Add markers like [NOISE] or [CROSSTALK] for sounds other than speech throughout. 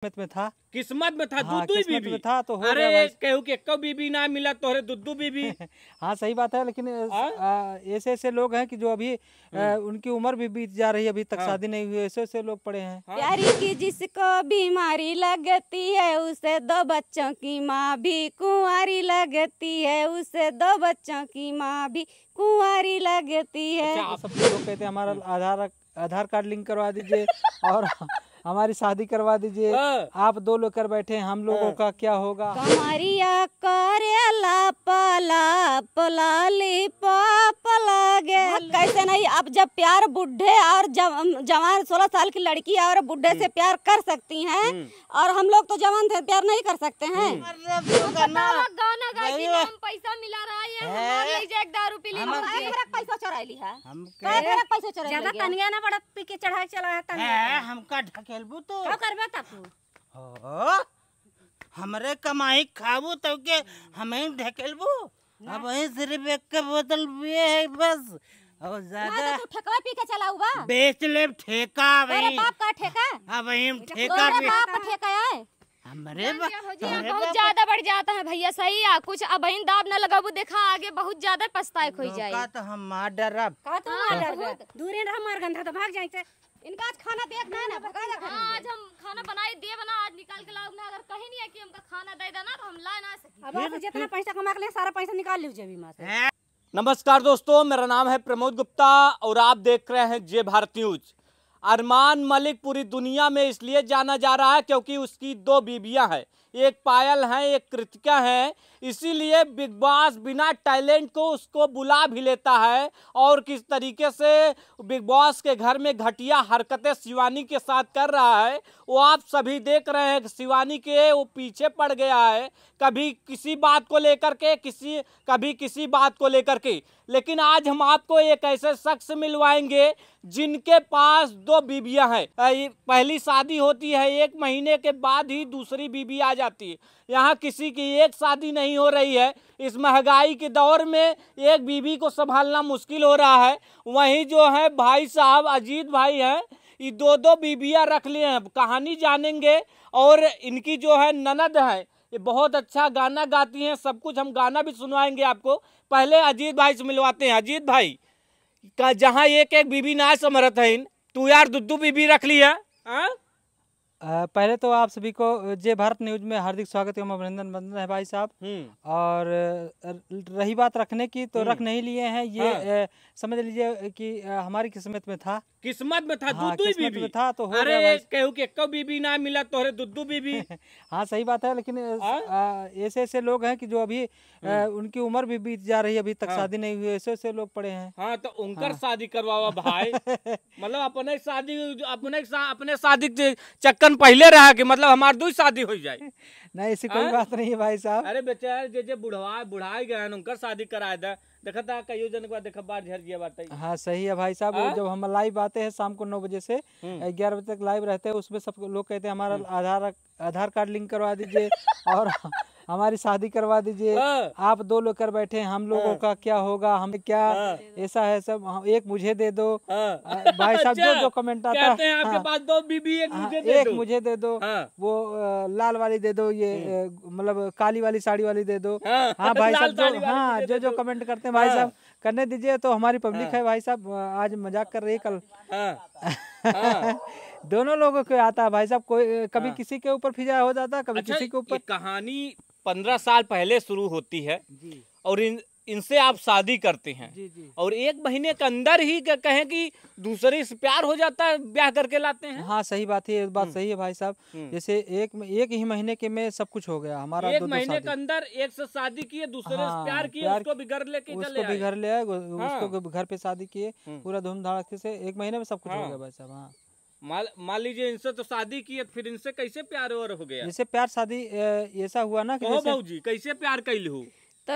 किस्मत में था किस्मत में था हाँ, दुदू बीबी में था तो हो अरे कहू के कब बीबी ना मिला तोहरे दुदू बीबी [LAUGHS] हाँ सही बात है लेकिन हाँ? ऐसे ऐसे लोग हैं कि जो अभी आ, हम्म। उनकी उम्र भी बीत जा रही है अभी तक हाँ। शादी नहीं हुई ऐसे ऐसे लोग पड़े हैं हाँ। प्यारी की जिसको बीमारी लगती है उसे दो बच्चों की माँ भी कुंवारी लगती है उसे दो बच्चों की माँ भी कुंवारी लगती है अच्छा, सब लोग कहते हमारा हम्म। आधार आधार कार्ड लिंक करवा दीजिए और हमारी शादी करवा दीजिए हाँ। आप दो लोग कर बैठे हम लोगों हाँ। का क्या होगा कमरिया करेला पला पला कैसे नहीं अब जब प्यार बुढ़े और जवान सोलह साल की लड़की और बुढ़े से हम्म। प्यार कर सकती हैं हम्म। और हम लोग तो जवान थे प्यार नहीं कर सकते हैं हम्म। मतलब तो हम पैसा मिला रहा है हमार दारू पी ली हम के पैसा ली है हम के पैसा ज्यादा तनिया ना बड़ा पी के चला है तनिया हमका ढकेलबू का तो। तो करबे तू हमरे कमाई खाबू तब के हमें ढकेलबू अब वही सिर्फ एक के बोतल पिए है बस और ज्यादा तो ठेकवा पी के चलाऊ बा बेच ले ठेका भाई बाप का ठेका अब हाँ, हम ठेका बाप ठेका है हमारे बहुत ज्यादा बढ़ जाता है भैया सही आ कुछ अब बहन दाब न लगाबू देखा आगे बहुत ज्यादा पछताए खोई जाए का तो हम मार डरब का हाँ, तो मार डरब दूरे रह मार गंधा तो भाग जाए इनका आज खाना देखना है ना भगा आज हम खाना बनाए दे बना आज निकाल के लाओ ना अगर कहीं नहीं है कि हमका खाना दे देना तो हम ला ना सके अब आप जितना पैसा कमा के ले सारा पैसा निकाल लीजिए भी मां से नमस्कार दोस्तों मेरा नाम है प्रमोद गुप्ता और आप देख रहे हैं जय भारत न्यूज अरमान मलिक पूरी दुनिया में इसलिए जाना जा रहा है क्योंकि उसकी दो बीबियां हैं एक पायल हैं एक कृतिका हैं इसीलिए बिग बॉस बिना टैलेंट को उसको बुला भी लेता है और किस तरीके से बिग बॉस के घर में घटिया हरकतें शिवानी के साथ कर रहा है वो आप सभी देख रहे हैं शिवानी के वो पीछे पड़ गया है कभी किसी बात को लेकर के किसी कभी किसी बात को लेकर के लेकिन आज हम आपको एक ऐसे शख्स मिलवाएंगे जिनके पास दो बीबियां हैं पहली शादी होती है एक महीने के बाद ही दूसरी बीबी आ जाती है यहाँ किसी की एक शादी नहीं नहीं हो रही है इस महंगाई के दौर में एक बीवी को संभालना मुश्किल हो रहा है वहीं जो है भाई साहब अजीत भाई हैं ये दो दो बीबियाँ रख लिए हैं कहानी जानेंगे और इनकी जो है ननद है ये बहुत अच्छा गाना गाती हैं सब कुछ हम गाना भी सुनवाएंगे आपको पहले अजीत भाई से मिलवाते हैं अजीत भाई का जहाँ एक एक बीबी ना समरत है इन तू यार दुद्दू बीबी रख लिया है हाँ? पहले तो आप सभी को जय भारत न्यूज में हार्दिक स्वागत एवं अभिनंदन बंदन है भाई साहब हम्म। और रही बात रखने की तो रख हम्म। नहीं लिए हैं ये हाँ। समझ लीजिए कि हमारी किस्मत में था किस्मत में था हाँ, किस्मत भी भी था तो अरे कहू के कब बीबी ना मिला तोहरे दुद्दू बीबी [LAUGHS] हाँ सही बात है लेकिन हाँ। ऐसे ऐसे लोग हैं कि जो अभी हम्म। उनकी उम्र भी बीत जा रही है अभी तक हाँ। शादी नहीं हुई ऐसे ऐसे लोग पड़े हैं हाँ तो उनकर हाँ। शादी करवा भाई [LAUGHS] मतलब अपने शादी अपने अपने शादी चक्कर तन पहले रहा कि मतलब हमारे दू शादी हो जाए [LAUGHS] नहीं ऐसी कोई हाँ? बात नहीं है भाई साहब अरे बेचारे जे जे बुढ़वा बुढ़ाई गए उनका शादी कराए दे देखा था कई जन के बाद देखा बार झर गया बात हाँ सही है भाई साहब हाँ? जब हम लाइव आते हैं शाम को नौ बजे से हम्म। ग्यारह बजे तक लाइव रहते हैं उसमें सब लोग कहते हैं हमारा हम्म। आधार आधार कार्ड लिंक करवा दीजिए [LAUGHS] और हमारी शादी करवा दीजिए हाँ। आप दो लोग कर बैठे हम लोगों हाँ। का क्या होगा हम क्या हाँ। ऐसा है सब एक मुझे दे दो भाई साहब अच्छा। जो जो कमेंट आता है आपके पास दो बीबी एक मुझे दे एक दो मुझे दे दो वो लाल वाली दे दो ये हम्म। मतलब काली वाली साड़ी वाली दे दो हाँ [LAUGHS] भाई साहब जो हाँ जो जो कमेंट करते हैं भाई साहब करने दीजिए तो हमारी पब्लिक है भाई साहब आज मजाक कर रही है कल [LAUGHS] दोनों लोगों को आता है भाई साहब कोई कभी किसी के ऊपर फिजा हो जाता कभी अच्छा, किसी के ऊपर कहानी पंद्रह साल पहले शुरू होती है और इन इनसे आप शादी करते हैं जी जी। और एक महीने के अंदर ही कहें कि दूसरे से प्यार हो जाता है ब्याह करके लाते हैं हाँ सही बात है बात हम्म। सही है भाई साहब हम्म। जैसे एक एक ही महीने के में सब कुछ हो गया हमारा एक महीने के अंदर एक से शादी किए दूसरे हाँ, से प्यार किए उसको भी घर लेके उसको भी घर ले आए उसको हाँ। घर पे शादी किए हम्म। पूरा धूमधाम से एक महीने में सब कुछ हो हाँ। गया भाई साहब हाँ मान लीजिए इनसे तो शादी की फिर इनसे कैसे प्यार और हो गया जैसे प्यार शादी ऐसा हुआ ना कि जी कैसे प्यार कैल हूँ तो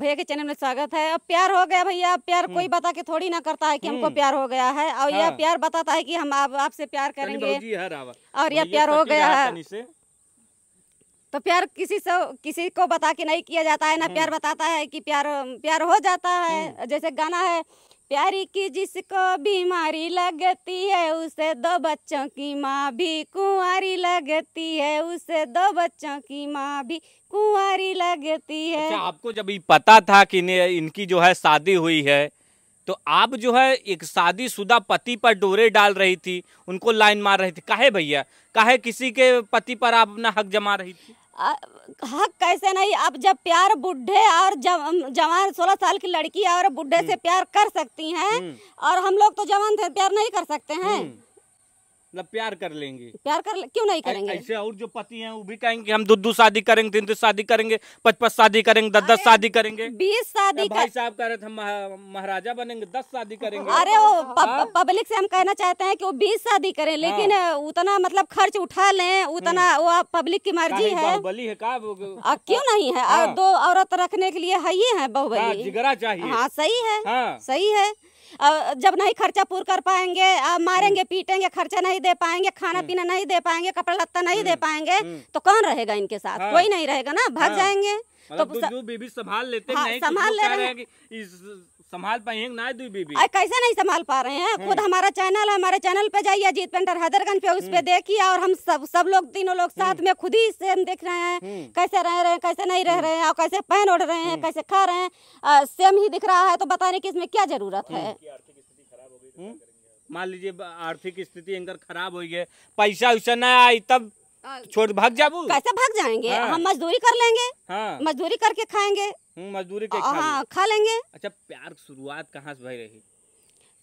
भैया के चैनल में स्वागत है अब प्यार हो गया भैया प्यार हम्म। कोई बता के थोड़ी ना करता है कि हमको हम्म। प्यार हो गया है और हाँ। यह प्यार बताता है कि हम आप आपसे प्यार करेंगे और यह प्यार हो गया है तो प्यार किसी से किसी को बता के नहीं किया जाता है ना हम्म। प्यार बताता है कि प्यार प्यार हो जाता है जैसे गाना है प्यारी की जिसको बीमारी लगती है उसे दो बच्चों की माँ भी कुंवारी लगती है उसे दो बच्चों की माँ भी कुंवारी लगती है अच्छा, आपको जब पता था कि इनकी जो है शादी हुई है तो आप जो है एक शादी शुदा पति पर डोरे डाल रही थी उनको लाइन मार रही थी काहे भैया काहे किसी के पति पर आप अपना हक जमा रही थी हक कैसे नहीं अब जब प्यार बुढ़े और जवान सोलह साल की लड़की और बुढ़े हम्म। से प्यार कर सकती हैं हम्म। और हम लोग तो जवान से प्यार नहीं कर सकते हैं हम्म। मतलब प्यार कर लेंगे प्यार कर ले, क्यों नहीं करेंगे ऐसे और जो पति हैं वो भी कहेंगे हम दो दो शादी करेंगे तीन तीन शादी करेंगे पच पच शादी करेंगे दस दस शादी करेंगे बीस शादी भाई साहब कह रहे थे महाराजा बनेंगे दस शादी करेंगे अरे वो हाँ। पब्लिक से हम कहना चाहते हैं कि वो बीस शादी करें हाँ। लेकिन उतना मतलब खर्च उठा ले उतना हम्म। वो पब्लिक की मर्जी है बली है का क्यों नहीं है हाँ। दो औरत रखने के लिए है ही है बहुत जिगरा चाहिए हाँ सही है सही है जब नहीं खर्चा पूर कर पाएंगे मारेंगे हम्म। पीटेंगे खर्चा नहीं दे पाएंगे खाना हम्म। पीना नहीं दे पाएंगे कपड़ा लत्ता नहीं दे हम्म। पाएंगे तो कौन रहेगा इनके साथ हाँ। कोई नहीं रहेगा ना भाग हाँ। जाएंगे मतलब तो संभाल लेते हैं हाँ, संभाल ले रहे हैं संभाल पाए ना दू बीबी आ, कैसे नहीं संभाल पा रहे हैं खुद हम्म। हमारा चैनल हमारे चैनल पे जाइए अजीत पेंटर हैदरगंज पे उस पे हम्म। देखिए और हम सब सब लोग तीनों लोग साथ हम्म। में खुद ही सेम देख रहे हैं कैसे रह रहे हैं कैसे नहीं रह रहे हैं और कैसे पहन उड़ रहे हैं कैसे खा रहे हैं सेम ही दिख रहा है तो बताने की इसमें क्या जरूरत है मान लीजिए आर्थिक स्थिति इनकर खराब हुई है पैसा वैसा ना आई तब छोड़ भाग जाबू कैसे भाग जाएंगे हाँ। हम मजदूरी कर लेंगे हाँ। मजदूरी करके खाएंगे मजदूरी के खा, हाँ, खा लेंगे अच्छा प्यार की शुरुआत कहाँ से भाई रही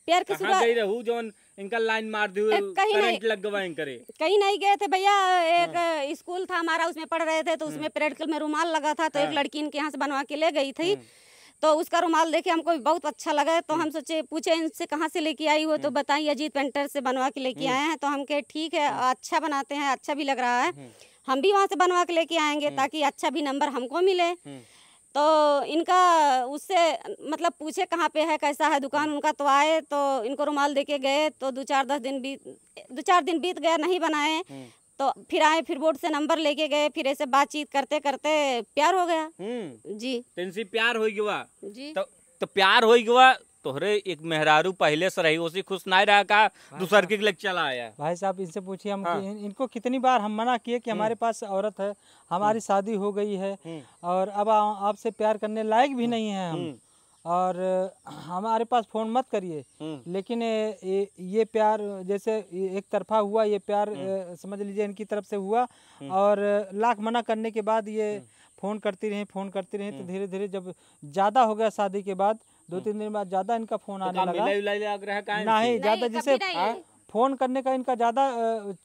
प्यार की शुरुआत रहू इनका लाइन मार दी कहीं नहीं करे कहीं नहीं गए थे भैया एक हाँ। स्कूल था हमारा उसमें पढ़ रहे थे तो उसमें हाँ। प्रैक्टिकल में रुमाल लगा था तो एक हाँ। लड़की इनके यहाँ से बनवा के ले गई थी हाँ। तो उसका रुमाल देखे हमको बहुत अच्छा लगा तो हम्म। हम सोचे पूछे इनसे कहाँ से लेके आई हो तो हम्म। बताई अजीत पेंटर से बनवा के लेके हम्म। आए हैं तो हम कहे ठीक है अच्छा बनाते हैं अच्छा भी लग रहा है हम भी वहाँ से बनवा के लेके आएंगे ताकि अच्छा भी नंबर हमको मिले तो इनका उससे मतलब पूछे कहाँ पे है कैसा है दुकान उनका तो आए तो इनको रुमाल दे के गए तो दो चार दस दिन बीत दो चार दिन बीत गया नहीं बनाए तो फिर आए फिर बोर्ड से नंबर लेके गए फिर ऐसे बातचीत करते करते प्यार हो गया हम्म। जी तेनसी प्यार हो गया जी तो, तो प्यार हो गया तोहरे एक मेहरारू पहले से रही उसी खुश ना रहा का हाँ, दूसर हाँ। के लग चला आया भाई साहब इनसे पूछिए हम हाँ। कि, इन, इनको कितनी बार हम मना किए कि हम्म। हमारे पास औरत है हमारी हम्म। शादी हो गई है और अब आपसे प्यार करने लायक भी नहीं है हम और हमारे पास फ़ोन मत करिए हम्म। लेकिन ये, ये प्यार जैसे एक तरफा हुआ ये प्यार हम्म। समझ लीजिए इनकी तरफ से हुआ हम्म। और लाख मना करने के बाद ये फ़ोन करती रही फ़ोन करती रही तो धीरे धीरे जब ज़्यादा हो गया शादी के बाद दो तीन दिन बाद ज़्यादा इनका फ़ोन तो आने लगा नहीं ज़्यादा जैसे हाँ? फोन करने का इनका ज्यादा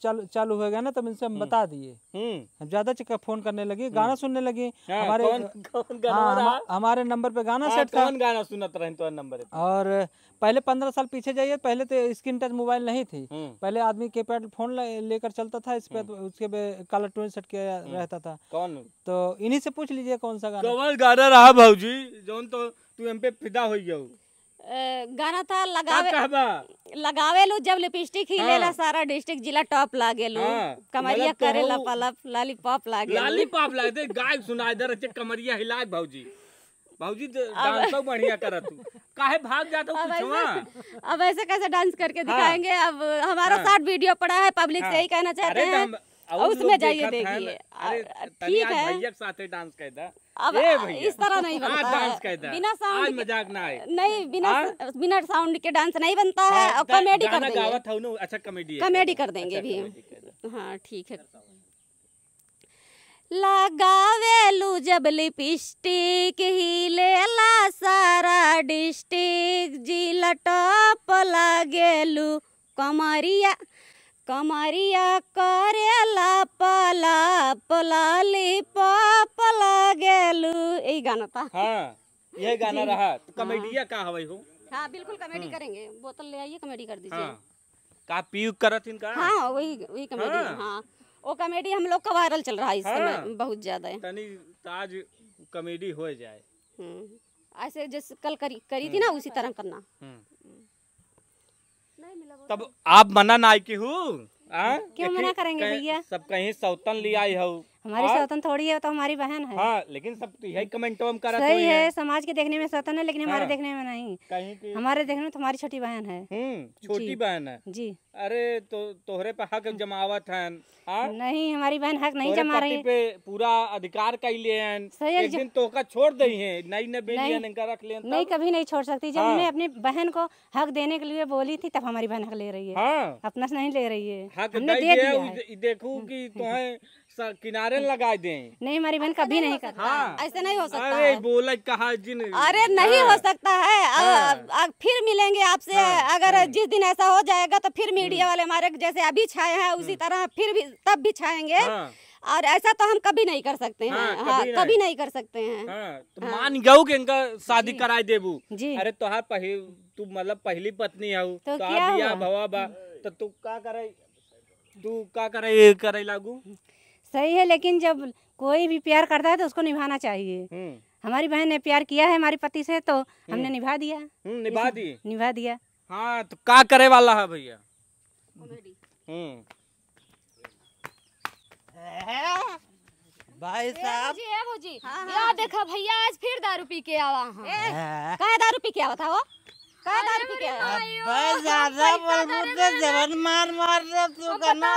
चालू चालू हो गया ना तब इनसे हम हम्म। बता दिए हम्म। हम ज्यादा फोन करने लगे हम्म। गाना सुनने लगे हाँ, हमारे कौन, कौन गाना हाँ, हमारे नंबर पे गाना हाँ, सेट कौन गाना सुनत रहे तो नंबर और पहले पंद्रह साल पीछे जाइए पहले तो स्क्रीन टच मोबाइल नहीं थी पहले आदमी पैड फोन लेकर चलता था इस पे तो उसके कलर टोन सेट किया रहता था कौन तो इन्हीं से पूछ लीजिए कौन सा गाना गाना रहा भाजी जो तो तू हम पे फिदा हो गया गाना था लगावे हाँ, लगावे लो जब लिपस्टिक ही हाँ। लेला सारा डिस्ट्रिक्ट जिला टॉप लागे लो हाँ। कमरिया करे लाली पॉप लागे लाली पॉप लागे दे गाय सुनाए दे रचे कमरिया हिलाए भौजी भौजी डांस तो बढ़िया करा तू काहे भाग जाता हूँ कुछ हाँ। अब ऐसे कैसे डांस करके हाँ। दिखाएंगे अब हमारा साथ वीडियो पड़ा है पब्लिक से ही कहना चाहते हैं उसमें जाइए देखिए ठीक है भैया साथ डांस कर कहता अब इस तरह नहीं [LAUGHS] बनता है बिना साउंड मजाक ना आए नहीं बिना हाँ? बिना साउंड के डांस नहीं बनता है हाँ, और कॉमेडी अच्छा अच्छा कर देंगे अच्छा कॉमेडी कॉमेडी कर देंगे भी हाँ ठीक है लगावे लू जब लिपस्टिक ही ले ला सारा डिस्टिक जी लटप टॉप लू कमरिया कमरिया करे करेला पला पला लिपा लगेलू यही गाना था हाँ यही गाना रहा तो हाँ। कॉमेडिया का हवाई हाँ बिल्कुल कॉमेडी हम्म। करेंगे बोतल ले आइए कॉमेडी कर दीजिए हाँ। का करत इनका हाँ वही वही कॉमेडी हाँ।, हाँ, वो कॉमेडी हम लोग का वायरल चल रहा है इस समय बहुत ज्यादा है तनी ताज कॉमेडी हो जाए हम्म। ऐसे जैसे कल करी करी थी ना हम्म। उसी तरह करना तब आप मना ना आई की हूँ क्यों मना करेंगे भैया सब कहीं सौतन ले आई हूँ हमारी हाँ? थोड़ी है तो हमारी बहन है हाँ, लेकिन सब तो यही कमेंट हम कर सही है।, है समाज के देखने में स्वतंत्र है लेकिन हमारे हाँ, देखने में नहीं कहीं की हमारे देखने में तुम्हारी तो छोटी बहन है हम्म, छोटी बहन है जी अरे तो तोहरे पे हक जमावत है हाँ? नहीं हमारी बहन हक नहीं जमा रही पे पूरा अधिकार का ही सही तो छोड़ दी है नहीं नई रख ले नहीं कभी नहीं छोड़ सकती जब हमने हाँ। अपनी बहन को हक देने के लिए बोली थी तब हमारी बहन हक ले रही है हाँ। अपना नहीं ले रही है दे देखू की तुम्हें किनारे लगा दें नहीं हमारी बहन कभी नहीं, नहीं करता हाँ। ऐसे नहीं हो सकता अरे बोला कहा जी अरे नहीं हाँ। हो सकता है अग, हाँ। फिर मिलेंगे आपसे हाँ। अगर जिस दिन ऐसा हो जाएगा तो फिर मीडिया हम्म। वाले हमारे जैसे अभी छाए हैं उसी हम्म। तरह फिर भी तब भी छाएंगे और ऐसा तो हम कभी नहीं कर सकते हैं हाँ, हाँ, कभी, कभी नहीं कर सकते हैं हाँ, तो हाँ, मान गऊ शादी कराए देबू जी अरे तो हाँ पहली तू मतलब पहली पत्नी है तो, तो क्या भवा बा तो तू का करे तू का करे करे लागू सही है लेकिन जब कोई भी प्यार करता है तो उसको निभाना चाहिए हम्म। हमारी बहन ने प्यार किया है हमारे पति से तो हमने हम्म। निभा दिया हम्म, निभा दिया निभा दिया हाँ तो क्या करे वाला है भैया भाई साहब जी है वो जी हाँ हाँ। देखा भैया आज फिर दारू पी के आवा हाँ। कहा दारू पी के आवा था वो कहा दारू पी के आवा ज्यादा बोल जबन मार मार रहे तू करना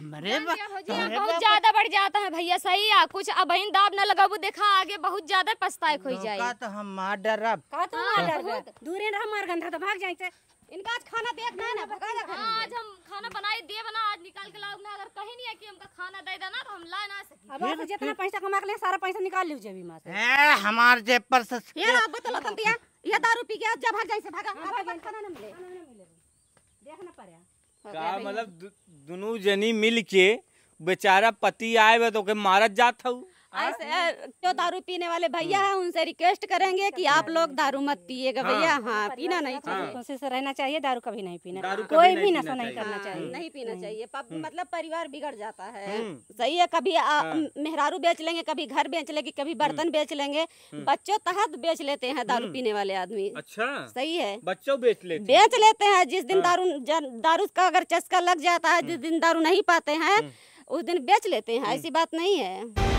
हाँ हमरे बहुत ज्यादा बढ़ जाता है भैया सही आ कुछ अब इन दाब न लगा देखा आगे बहुत ज्यादा पछताए खो जाए का तो हम मार डरब का तो हाँ, मार गंधा तो भाग जाए इनका आज खाना देख ना ना भगा ना हाँ, आज हम खाना बनाए दे बना आज निकाल के लाओ ना अगर कहीं नहीं है कि हमका खाना दे देना तो हम ला ना सके अब आप जितना पैसा कमा के ले सारा पैसा निकाल लियो जेबी मां से ए हमार जेब पर से ये ना तो लखन दिया ये दारू पी के आज जा भाग जाई से भागा अब खाना ना मिले देखना पड़ेगा हाँ, का मतलब दोनों जनी मिल के बेचारा पति आए तो के मारत जात हूँ हाँ। ऐसे जो दारू पीने वाले भैया हम्म। है उनसे रिक्वेस्ट करेंगे कि आप लोग दारू मत पिएगा हाँ। भैया हाँ पीना नहीं चाहिए खुशी रहना चाहिए दारू कभी नहीं पीना कोई भी नशा नहीं करना हाँ। चाहिए नहीं पीना हम्म। चाहिए हम्म। मतलब परिवार बिगड़ जाता है सही है कभी मेहरारू बेच लेंगे कभी घर बेच लेंगे कभी बर्तन बेच लेंगे बच्चों तहत बेच लेते हैं दारू पीने वाले आदमी अच्छा सही है बच्चों बेच लेते बेच लेते हैं जिस दिन दारू दारू का अगर चस्का लग जाता है जिस दिन दारू नहीं पाते हैं उस दिन बेच लेते हैं ऐसी बात नहीं है